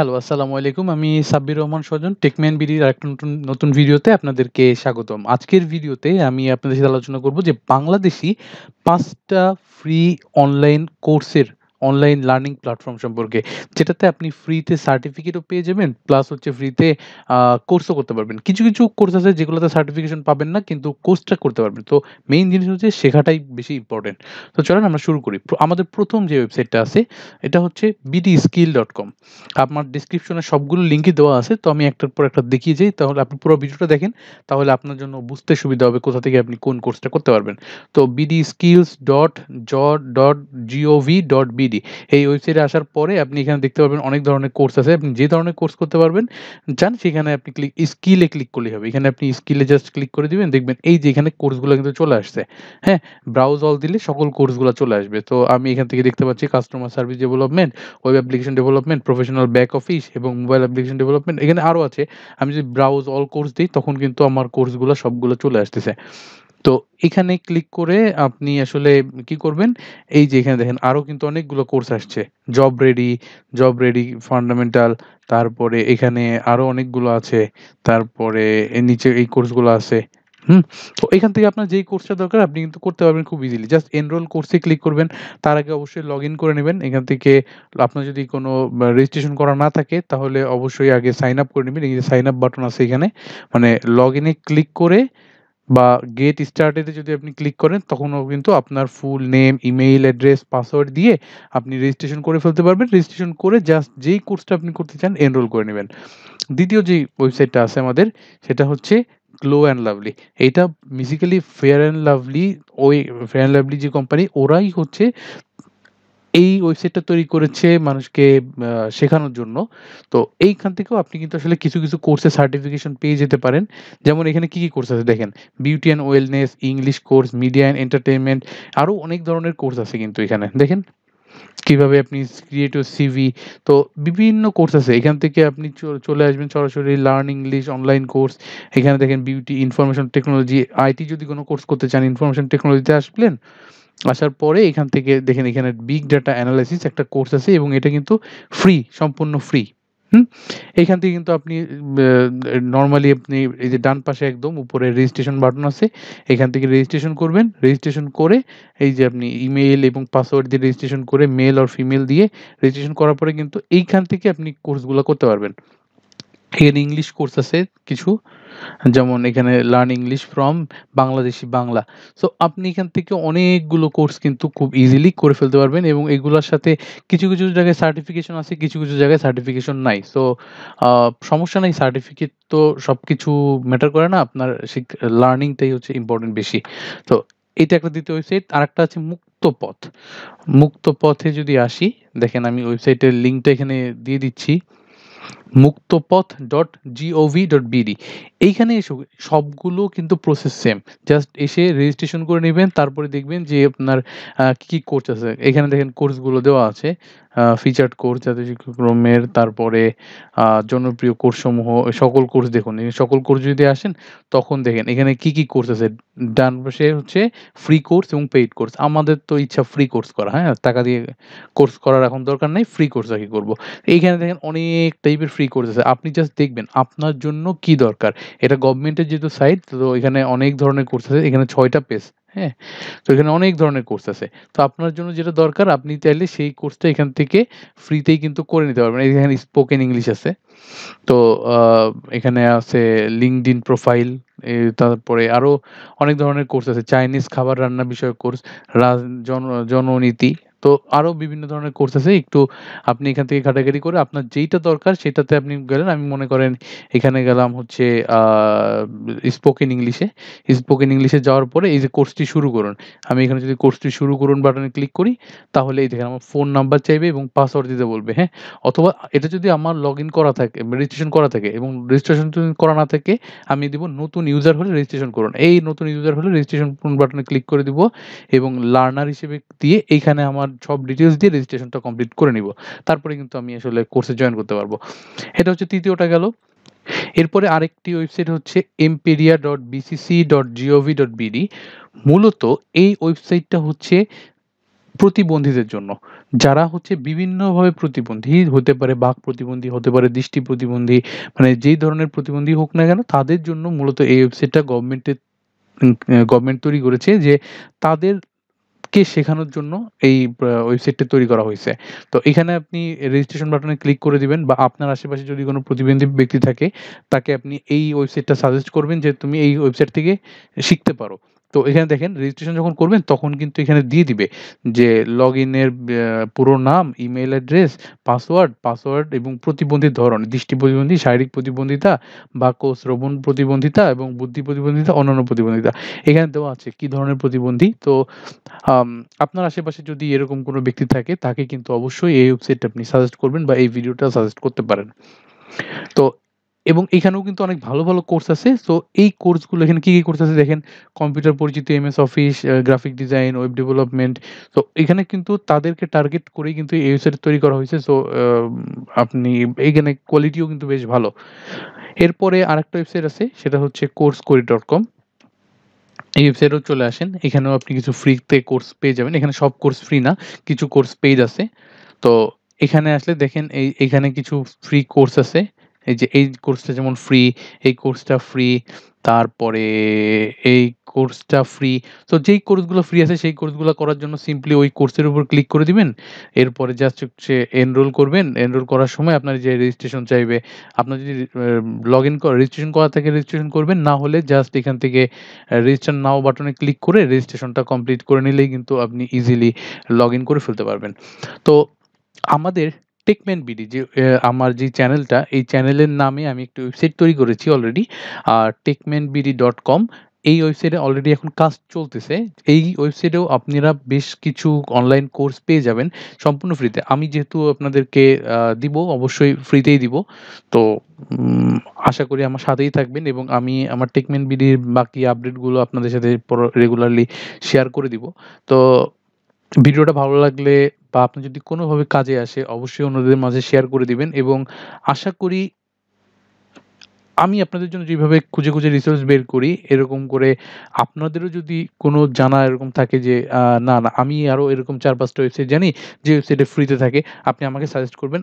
hello আসসালামু আলাইকুম আমি সাব্বির রহমান স্বজন টেকম্যান বিডির আরেকটা নতুন নতুন ভিডিওতে আপনাদেরকে স্বাগতম আজকের ভিডিওতে আমি আপনাদের সাথে আলোচনা করব যে বাংলাদেশি পাঁচটা ফ্রি অনলাইন কোর্সের অনলাইন লার্নিং প্ল্যাটফর্ম সম্পর্কে যেটাতে আপনি ফ্রিতে সার্টিফিকেটও পেয়ে যাবেন প্লাস হচ্ছে ফ্রিতে কোর্সও করতে পারবেন কিছু কিছু কোর্স আছে যেগুলোতে সার্টিফিকেশন পাবেন না কিন্তু কোর্সটা করতে পারবেন তো মেইন জিনিস হচ্ছে শেখাটাই বেশি ইম্পর্টেন্ট তো চলেন আমরা শুরু করি আমাদের প্রথম যে ওয়েবসাইটটা আছে এটা হচ্ছে বিডি স্কিল ডট কম আমার ডিসক্রিপশনে সবগুলো লিঙ্কই দেওয়া আছে তো আমি একটার পর একটা দেখিয়ে যাই তাহলে আপনি পুরো ভিডিওটা দেখেন তাহলে আপনার জন্য বুঝতে সুবিধা হবে কোথা থেকে আপনি কোন কোর্সটা করতে পারবেন তো বিডি স্কিলস ডট জ dot gov dot B BD এই ওয়েবসাইটে আসার পরে আপনি এখানে দেখতে পাবেন অনেক ধরনের কোর্স আছে আপনি যে ধরনের কোর্স করতে পারবেন চান সেখানে আপনি ক্লিক স্কিলে ক্লিক করলেই হবে এখানে আপনি স্কিলে জাস্ট ক্লিক করে দিবেন দেখবেন এই যে এখানে কোর্সগুলো কিন্তু চলে আসছে হ্যাঁ ব্রাউজ অল দিলে সকল কোর্সগুলো চলে আসবে তো আমি এখান থেকে দেখতে পাচ্ছি customer service development web application development professional back office এবং মোবাইল অ্যাপ্লিকেশন ডেভেলপমেন্ট এখানে আরও আছে আমি যদি ব্রাউজ অল কোর্স দিই তখন কিন্তু আমার কোর্সগুলো সবগুলো চলে আসতেছে তো এখানে ক্লিক করে আপনি আসলে কি করবেন এই যে এখানে দেখেন আরও কিন্তু অনেকগুলো কোর্স আসছে job ready job ready fundamental তারপরে এখানে আরও অনেকগুলো আছে তারপরে নিচে এই কোর্সগুলো আছে হুম তো এখান থেকে আপনার যেই কোর্সটা দরকার আপনি কিন্তু করতে পারবেন খুব ইজিলি জাস্ট এনরোল কোর্সে ক্লিক করবেন তার আগে অবশ্যই লগ ইন করে নেবেন এখান থেকে আপনার যদি কোনো রেজিস্ট্রেশন করা না থাকে তাহলে অবশ্যই আগে সাইন আপ করে নেবেন এই যে সাইন আপ বাটন আছে এখানে মানে লগ ইনে ক্লিক করে বা গেট স্টার্টেতে যদি আপনি ক্লিক করেন তখনও কিন্তু আপনার full name email address password দিয়ে আপনি রেজিস্ট্রেশন করে ফেলতে পারবেন রেজিস্ট্রেশন করে জাস্ট যেই কোর্সটা আপনি করতে চান এনরোল করে নেবেন দ্বিতীয় যে ওয়েবসাইটটা আছে আমাদের সেটা হচ্ছে গ্লো অ্যান্ড লাভলি এইটা বেসিক্যালি ফেয়ার অ্যান্ড লাভলি ওই ফেয়ার অ্যান্ড লাভলি যে কোম্পানি ওরাই হচ্ছে এই ওয়েবসাইটটা তৈরি করেছে মানুষকে শেখানোর জন্য তো এইখান থেকেও আপনি কিন্তু আসলে কিছু কিছু কোর্সের সার্টিফিকেশন পেয়ে যেতে পারেন যেমন এখানে কি কি কোর্স আছে দেখেন beauty and wellness English course media and entertainment আরও অনেক ধরনের কোর্স আছে কিন্তু এখানে দেখেন কিভাবে আপনি ক্রিয়েটিভ সিভি তো বিভিন্ন কোর্স আছে এখান থেকে আপনি চলে আসবেন সরাসরি লার্ন ইংলিশ অনলাইন কোর্স এখানে দেখেন বিউটি ইনফরমেশন টেকনোলজি আইটি যদি কোনো কোর্স করতে চান ইনফরমেশন টেকনোলজিতে আসবেন আসার পরে এখান থেকে দেখেন এখানে বিগ ডাটা অ্যানালাইসিস একটা কোর্স আছে এবং এটা কিন্তু ফ্রি সম্পূর্ণ ফ্রি হুম এখান থেকে কিন্তু আপনি নর্মালি আপনি এই যে ডান পাশে একদম উপরে রেজিস্ট্রেশন বাটন আছে এখান থেকে রেজিস্ট্রেশন করবেন রেজিস্ট্রেশন করে এই যে আপনি ইমেল এবং পাসওয়ার্ড দিয়ে রেজিস্ট্রেশন করে মেল আর ফিমেল দিয়ে রেজিস্ট্রেশন করার পরে কিন্তু এইখান থেকে আপনি কোর্সগুলো করতে পারবেন এখানে ইংলিশ কোর্স আছে কিছু যেমন এখানে learn English from Bangladeshi Bangla so আপনি এখান থেকে অনেকগুলো কোর্স কিন্তু খুব ইজিলি করে ফেলতে পারবেন এবং এগুলোর সাথে কিছু কিছু জায়গায় সার্টিফিকেশন আছে কিছু কিছু জায়গায় সার্টিফিকেশন নাই সো সমস্যা নাই সার্টিফিকেট তো সব কিছু ম্যাটার করে না আপনার লার্নিংটাই হচ্ছে ইম্পর্টেন্ট বেশি তো এটা একটা দ্বিতীয় ওয়েবসাইট আর একটা আছে মুক্ত পথ মুক্ত পথে যদি আসি দেখেন আমি ওয়েবসাইটের লিঙ্কটা এখানে দিয়ে দিচ্ছি Muktopath dot gov dot BD এইখানে এসে সবগুলো কিন্তু প্রসেস সেম জাস্ট এসে রেজিস্ট্রেশন করে নেবেন তারপরে দেখবেন যে আপনার কী কী কোর্স আছে এখানে দেখেন কোর্সগুলো দেওয়া আছে ফিচার্ড কোর্স জাতীয় শিক্ষাক্রমের তারপরে জনপ্রিয় কোর্সসমূহ সকল কোর্স দেখুন সকল কোর্স যদি আসেন তখন দেখেন এখানে কি কি কোর্স আছে ডান পাশে হচ্ছে ফ্রি কোর্স এবং পেইড কোর্স আমাদের তো ইচ্ছা ফ্রি কোর্স করা হ্যাঁ টাকা দিয়ে কোর্স করার এখন দরকার নেই ফ্রি কোর্স আর কি করবো এইখানে দেখেন অনেক টাইপের ফ্রি করতেছে আপনি জাস্ট দেখবেন আপনার জন্য কি দরকার এটা গভর্নমেন্টের যেহেতু সাইট তো এখানে অনেক ধরনের কোর্স আছে এখানে ছয়টা পেজ হ্যাঁ তো এখানে অনেক ধরনের কোর্স আছে তো আপনার জন্য যেটা দরকার আপনি চাইলে সেই কোর্সটা এখান থেকে ফ্রিতেই কিন্তু করে নিতে পারবেন এখানে স্পোকেন ইংলিশ আছে তো এখানে আছে লিঙ্কড ইন প্রোফাইল তারপরে আরও অনেক ধরনের কোর্স আছে চাইনিজ খাবার রান্না বিষয়ক কোর্স জন জননীতি তো আরও বিভিন্ন ধরনের কোর্স আছে একটু আপনি এখান থেকে ঘাটাঘাটি করে আপনার যেইটা দরকার সেটাতে আপনি গেলেন আমি মনে করেন এখানে গেলাম হচ্ছে স্পোকেন ইংলিশে স্পোকেন ইংলিশে যাওয়ার পরে এই যে কোর্সটি শুরু করুন আমি এখানে যদি কোর্সটি শুরু করুন বাটনে ক্লিক করি তাহলে এই দেখেন আমার ফোন নাম্বার চাইবে এবং পাসওয়ার্ড দিতে বলবে হ্যাঁ অথবা এটা যদি আমার লগ ইন করা থাকে রেজিস্ট্রেশন করা থাকে এবং রেজিস্ট্রেশন করা না থাকে আমি দিব নতুন ইউজার হলে রেজিস্ট্রেশন করুন এই নতুন ইউজার হলে রেজিস্ট্রেশন বাটনে ক্লিক করে দিব এবং লার্নার হিসেবে দিয়ে এইখানে আমার আমার সব ডিটেলস দিয়ে রেজিস্ট্রেশনটা কমপ্লিট করে নিব তারপরে কিন্তু আমি আসলে কোর্সে জয়েন করতে পারবো এটা হচ্ছে তৃতীয়টা গেল এরপরে আরেকটি ওয়েবসাইট হচ্ছে এম্পেরিয়া dot BCC dot gov dot BD মূলত এই ওয়েবসাইটটা হচ্ছে প্রতিবন্ধীদের জন্য যারা হচ্ছে বিভিন্নভাবে প্রতিবন্ধী হতে পারে বাক প্রতিবন্ধী হতে পারে দৃষ্টি প্রতিবন্ধী মানে যেই ধরনের প্রতিবন্ধী হোক না কেন তাদের জন্য মূলত এই ওয়েবসাইটটা গভর্নমেন্টের গভর্নমেন্ট তৈরি করেছে যে তাদের কে শেখানোর জন্য এই ওয়েবসাইটটি তৈরি করা হয়েছে তো এখানে আপনি রেজিস্ট্রেশন বাটনে ক্লিক করে দিবেন বা আপনার আশেপাশে যদি কোনো প্রতিবন্ধী ব্যক্তি থাকে তাকে আপনি এই ওয়েবসাইটটা সাজেস্ট করবেন যে তুমি এই ওয়েবসাইট থেকে শিখতে পারো তো এখানে দেখেন রেজিস্ট্রেশন যখন করবেন তখন কিন্তু এখানে দিয়ে দিবে যে লগ ইনের পুরো নাম ইমেল অ্যাড্রেস পাসওয়ার্ড পাসওয়ার্ড এবং প্রতিবন্ধীর ধরন দৃষ্টি প্রতিবন্ধী শারীরিক প্রতিবন্ধিতা বাক্য শ্রবণ প্রতিবন্ধিতা এবং বুদ্ধি প্রতিবন্ধিতা অন্যান্য প্রতিবন্ধিতা এখানে দেওয়া আছে কি ধরনের প্রতিবন্ধী তো আপনার আশেপাশে যদি এরকম কোনো ব্যক্তি থাকে তাকে কিন্তু অবশ্যই এই ওয়েবসাইটটা আপনি সাজেস্ট করবেন বা এই ভিডিওটা সাজেস্ট করতে পারেন তো এবং এখানেও কিন্তু অনেক ভালো ভালো কোর্স আছে সো এই কোর্সগুলো এখানে কী কী কোর্স আছে দেখেন কম্পিউটার পরিচিতি M S office graphic design web development তো এখানে কিন্তু তাদেরকে টার্গেট করেই কিন্তু এই ওয়েবসাইট তৈরি করা হয়েছে সো আপনি এখানে কোয়ালিটিও কিন্তু বেশ ভালো এরপরে আরেকটা ওয়েবসাইট আছে সেটা হচ্ছে কোর্স করি ডট কম এই ওয়েবসাইটেও চলে আসেন এখানেও আপনি কিছু ফ্রিতে কোর্স পেয়ে যাবেন এখানে সব কোর্স ফ্রি না কিছু কোর্স পেইড আছে তো এখানে আসলে দেখেন এই এখানে কিছু ফ্রি কোর্স আছে এই যে এই কোর্সটা যেমন ফ্রি এই কোর্সটা ফ্রি তারপরে এই কোর্সটা ফ্রি তো যেই কোর্সগুলো ফ্রি আছে সেই কোর্সগুলো করার জন্য সিম্পলি ওই কোর্সের উপর ক্লিক করে দিবেন এরপরে জাস্ট হচ্ছে এনরোল করবেন এনরোল করার সময় আপনার যে রেজিস্ট্রেশন চাইবে আপনার যদি লগ ইন রেজিস্ট্রেশন করা থাকে রেজিস্ট্রেশন করবেন না হলে জাস্ট এখান থেকে রেজিস্টার নাও বাটনে ক্লিক করে রেজিস্ট্রেশনটা কমপ্লিট করে নিলেই কিন্তু আপনি ইজিলি লগ ইন করে ফেলতে পারবেন তো আমাদের টেকম্যান বিডি যে আমার যে চ্যানেলটা এই চ্যানেলের নামে আমি একটি ওয়েবসাইট তৈরি করেছি অলরেডি আর টেকম্যান বিডি ডট কম এই ওয়েবসাইটে অলরেডি এখন কাজ চলতেছে এই ওয়েবসাইটেও আপনারা বেশ কিছু অনলাইন কোর্স পেয়ে যাবেন সম্পূর্ণ ফ্রিতে আমি যেহেতু আপনাদেরকে দিব অবশ্যই ফ্রিতেই দিব তো আশা করি আমার সাথেই থাকবেন এবং আমি আমার টেকমেন বিডির বাকি আপডেটগুলো আপনাদের সাথে রেগুলারলি শেয়ার করে দিব তো ভিডিওটা ভালো লাগলে বা আপনি যদি কোনোভাবে কাজে আসে অবশ্যই অন্যদের মাঝে শেয়ার করে দিবেন এবং আশা করি আমি আপনাদের জন্য যেভাবে খুঁজে খুঁজে রিসোর্স বের করি এরকম করে আপনাদেরও যদি কোনো জানা এরকম থাকে যে না না আমি আরও এরকম চার পাঁচটা ওয়েবসাইট জানি যে ওয়েবসাইটে ফ্রিতে থাকে আপনি আমাকে সাজেস্ট করবেন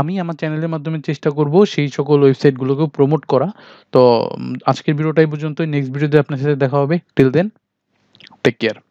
আমি আমার চ্যানেলের মাধ্যমে চেষ্টা করব সেই সকল ওয়েবসাইটগুলোকেও প্রমোট করা তো আজকের ভিডিওটাই পর্যন্ত নেক্সট ভিডিওতে আপনার সাথে দেখা হবে টিল দেন টেক কেয়ার